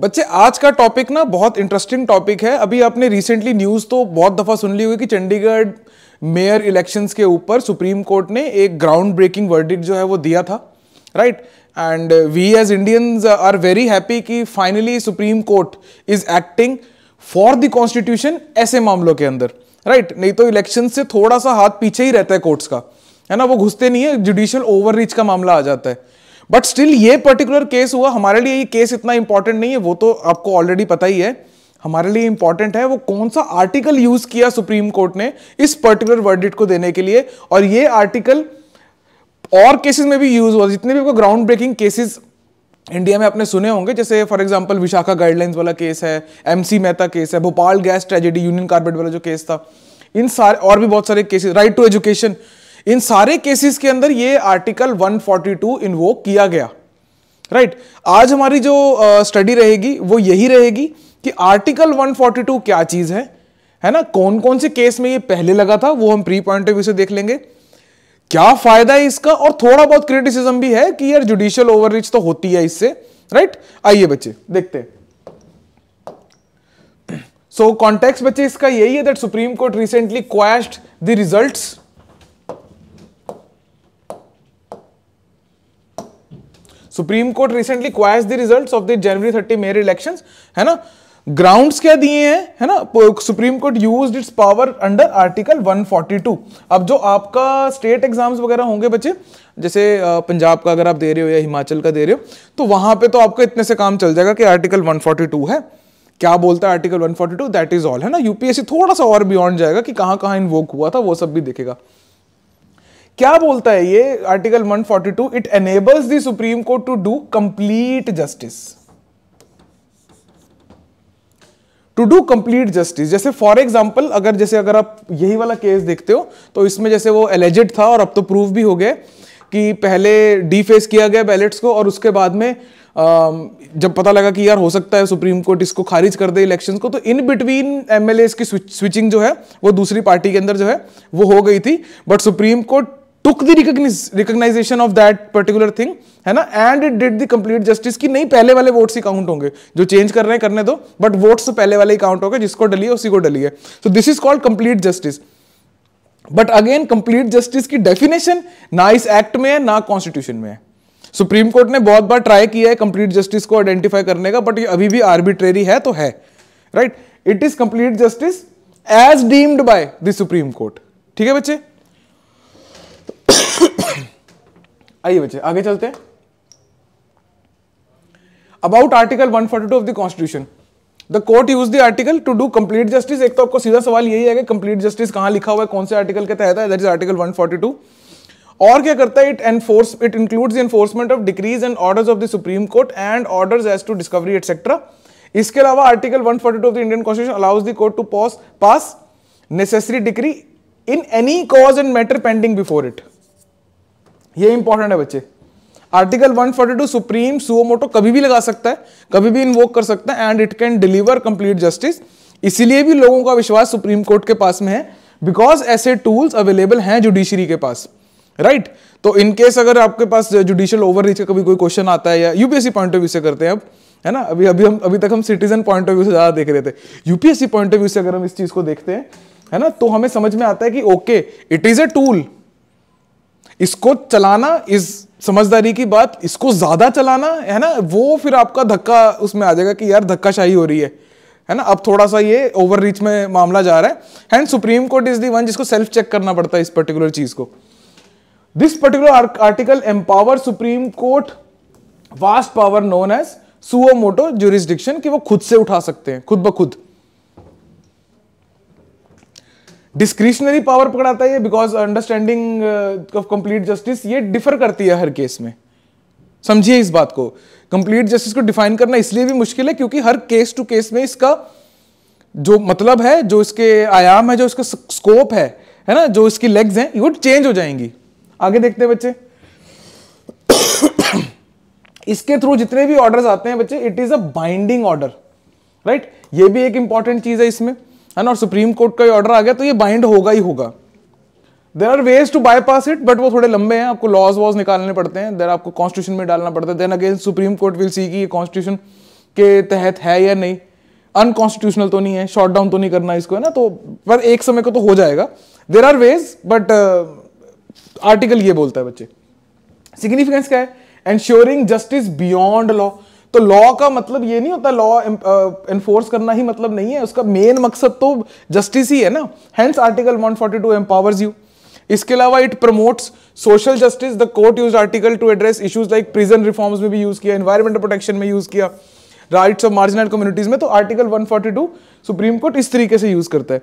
बच्चे आज का टॉपिक ना बहुत इंटरेस्टिंग टॉपिक है अभी आपने रिसेंटली न्यूज़ तो बहुत दफ़ा सुन ली होगी कि चंडीगढ़ मेयर इलेक्शंस के ऊपर सुप्रीम कोर्ट ने एक ग्राउंड ब्रेकिंग वर्डिक्ट जो है वो दिया था right and we as Indians are very happy कि finally Supreme Court is acting for the constitution ऐसे मामलों के अंदर राइट right? नहीं तो इलेक्शन से थोड़ा सा हाथ पीछे ही रहता है कोर्ट्स का है ना वो घुसते नहीं है जुडिशियल ओवर का मामला आ जाता है बट स्टिल ये पर्टिकुलर केस हुआ हमारे लिए ये केस इतना इंपॉर्टेंट नहीं है वो तो आपको ऑलरेडी पता ही है हमारे लिए इंपॉर्टेंट है वो कौन सा आर्टिकल यूज किया सुप्रीम कोर्ट ने इस पर्टिकुलर वर्डिट को देने के लिए और ये आर्टिकल और केसेस में भी यूज हुआ जितने भी ग्राउंड ब्रेकिंग केसेस इंडिया में आपने सुने होंगे जैसे फॉर एग्जांपल विशाखा गाइडलाइंस वाला केस है एमसी मेहता केस है Bhopal gas tragedy union carbide वाला जो केस था इन सारे और भी बहुत सारे केसेस राइट टू एजुकेशन इन सारे केसेस के अंदर ये आर्टिकल 142 फोर्टी किया गया राइट right? आज हमारी जो स्टडी रहेगी वो यही रहेगी कि आर्टिकल 142 क्या चीज है है ना कौन कौन से केस में ये पहले लगा था वो हम प्री पॉइंट ऑफ व्यू से देख लेंगे क्या फायदा है इसका और थोड़ा बहुत क्रिटिसिज्म भी है कि यार जुडिशियल ओवररीच तो होती है इससे राइट आइए बच्चे देखते हैं सो कॉन्टेक्स्ट बच्चे इसका यही है that Supreme Court recently quashed the results Supreme Court recently quashed the result of the January thirty mayor election है ना ग्राउंड्स क्या दिए हैं है ना Supreme Court use its power under article 142 अब जो आपका स्टेट एग्जाम्स वगैरह होंगे बच्चे जैसे पंजाब का अगर आप दे रहे हो या हिमाचल का दे रहे हो तो वहां पे तो आपको इतने से काम चल जाएगा कि आर्टिकल 142 है क्या बोलता है आर्टिकल 142 दैट इज ऑल है ना यूपीएससी थोड़ा सा और बियॉन्ड जाएगा कि कहाँ कहाँ इन्वोक हुआ था वो सब भी देखेगा क्या बोलता है ये article 142 it enables the supreme court to do complete justice to do complete justice जैसे फॉर एग्जाम्पल अगर जैसे अगर आप यही वाला केस देखते हो तो इसमें जैसे वो एलिजेड था और अब तो प्रूव भी हो गए कि पहले डीफेस किया गया बैलेट्स को और उसके बाद में जब पता लगा कि यार हो सकता है सुप्रीम कोर्ट इसको खारिज कर दे इलेक्शंस को तो इन बिटवीन एमएलए की स्विचिंग जो है वो दूसरी पार्टी के अंदर जो है वो हो गई थी but Supreme Court took the recognition of that particular thing है ना and it did the complete justice की नहीं पहले वाले वोट्स ही काउंट होंगे जो चेंज कर रहे हैं करने दो बट वोट्स तो पहले वाले ही काउंट होंगे जिसको डली है उसी को है so this is called complete justice but again complete justice की डेफिनेशन ना इस एक्ट में है ना कॉन्स्टिट्यूशन में है सुप्रीम कोर्ट ने बहुत बार ट्राई किया है कंप्लीट जस्टिस को आइडेंटिफाई करने का बट ये अभी भी आर्बिट्रेरी है तो है right it is complete justice as deemed by the supreme Court ठीक है बच्चे आइए बच्चे आगे चलते हैं about article 142 of the constitution the court use the article to do complete justice एक तो आपको सीधा सवाल यही है कि कंप्लीट जस्टिस कहां लिखा हुआ है कौन से आर्टिकल के तहत है दैट इज आर्टिकल 142 और क्या करता है it enforce it includes the enforcement of decrees and orders of the supreme Court and orders as to discovery etcetera इसके अलावा article 142 of the Indian constitution allows the court to pass necessary decree in any cause and matter pending before it ये important है बच्चे article 142 supreme suo motu कभी भी लगा सकता है कभी भी इन्वोक कर सकता है and it can deliver complete justice इसीलिए भी लोगों का विश्वास सुप्रीम कोर्ट के पास में है बिकॉज ऐसे टूल्स अवेलेबल हैं जुडिशरी के पास राइट right? तो इनकेस अगर आपके पास जुडिशियल ओवर का कभी कोई क्वेश्चन आता है या यूपीएससी पॉइंट ऑफ व्यू से करते हैं अब है ना अभी अभी हम अभी तक हम सिटीजन पॉइंट ऑफ व्यू से ज़्यादा देख रहे थे यूपीएससी पॉइंट ऑफ व्यू से अगर हम इस चीज़ को देखते हैं है ना तो हमें समझ में आता है कि okay it is a tool इसको चलाना इस समझदारी की बात इसको ज़्यादा चलाना है ना वो फिर आपका धक्का उसमें आ जाएगा कि यार धक्काशाही हो रही है है ना अब थोड़ा सा ये ओवर रीच में मामला जा रहा है and Supreme Court is the one जिसको सेल्फ चेक करना पड़ता है इस पर्टिकुलर चीज़ को this particular article empower Supreme Court vast power known as suo motu jurisdiction कि वो खुद से उठा सकते हैं खुद ब खुद डिस्क्रिशनरी पावर पकड़ाता है because understanding of complete justice ये डिफर uh, करती है हर केस में समझिए इस बात को कंप्लीट जस्टिस को डिफाइन करना इसलिए भी मुश्किल है क्योंकि हर केस टू केस में इसका जो मतलब है जो इसके आयाम है जो इसका स्कोप है है ना जो इसकी लेग्स हैं वो चेंज हो जाएंगी आगे देखते हैं बच्चे इसके थ्रू जितने भी ऑर्डर्स आते हैं बच्चे it is a binding order right ये भी एक इंपॉर्टेंट चीज है इसमें है ना और सुप्रीम कोर्ट का ये ऑर्डर आ गया तो ये बाइंड होगा ही होगा there are ways to bypass it but वो थोड़े लंबे हैं आपको लॉज वॉज निकालने पड़ते हैं देर आपको कॉन्स्टिट्यूशन में डालना पड़ता है then again Supreme Court will see की ये कॉन्स्टिट्यूशन के तहत है या नहीं अनकॉन्स्टिट्यूशनल तो नहीं है शॉर्ट डाउन तो नहीं करना इसको है ना तो पर एक समय को तो हो जाएगा there are ways but article ये बोलता है बच्चे सिग्निफिकेंस क्या है एंश्योरिंग जस्टिस बियॉन्ड लॉ तो लॉ का मतलब ये नहीं होता लॉ एनफोर्स uh, करना ही मतलब नहीं है उसका मेन मकसद तो जस्टिस ही है ना हेंस आर्टिकल 142 एम्पावर्स यू इसके अलावा it promotes social justice the court use article to address issues like prison reforms में भी यूज किया एनवायरमेंटल प्रोटेक्शन में यूज किया राइट्स ऑफ मार्जिनल कम्युनिटीज में तो आर्टिकल 142 सुप्रीम कोर्ट इस तरीके से यूज करता है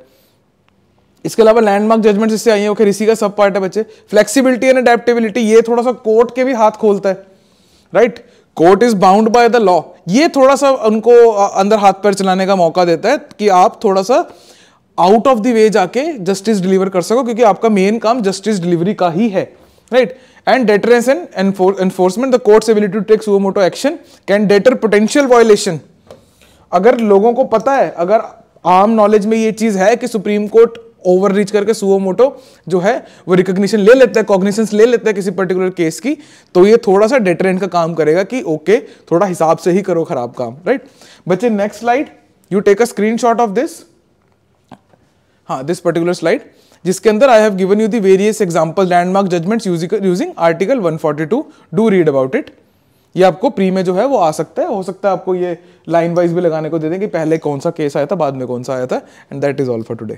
इसके अलावा लैंडमार्क जजमेंट इससे आई है ओके इसी का सब पार्ट है बच्चे फ्लेक्सिबिलिटी एंड अडेप्टेबिलिटी ये थोड़ा सा कोर्ट के भी हाथ खोलता है right right? Court is bound by the law ये थोड़ा सा उनको अंदर हाथ पैर चलाने का मौका देता है कि आप थोड़ा सा आउट ऑफ द वे जाके जस्टिस डिलीवर कर सको क्योंकि आपका मेन काम जस्टिस डिलीवरी का ही है right and deterrence and enforcement the court's ability to take motu action can deter potential violation अगर लोगों को पता है अगर आम नॉलेज में ये चीज है कि सुप्रीम कोर्ट ओवर रीच करके सुओ मोटो जो है वो रिकोगशन ले लेता है कॉग्निशंस ले लेता है किसी पर्टिकुलर केस की तो ये थोड़ा सा डेटरेंट का काम करेगा कि ओके थोड़ा हिसाब से ही करो खराब काम राइट बच्चे next slide you take a screen of this हाँ दिस पर्टिकुलर स्लाइड जिसके अंदर I have given you the various example landmark judgments using article 142 do read about it ये आपको प्री में जो है वो आ सकता है हो सकता है आपको ये लाइन वाइज भी लगाने को दे दें कि पहले कौन सा केस आया था बाद में कौन सा आया था and that is all for today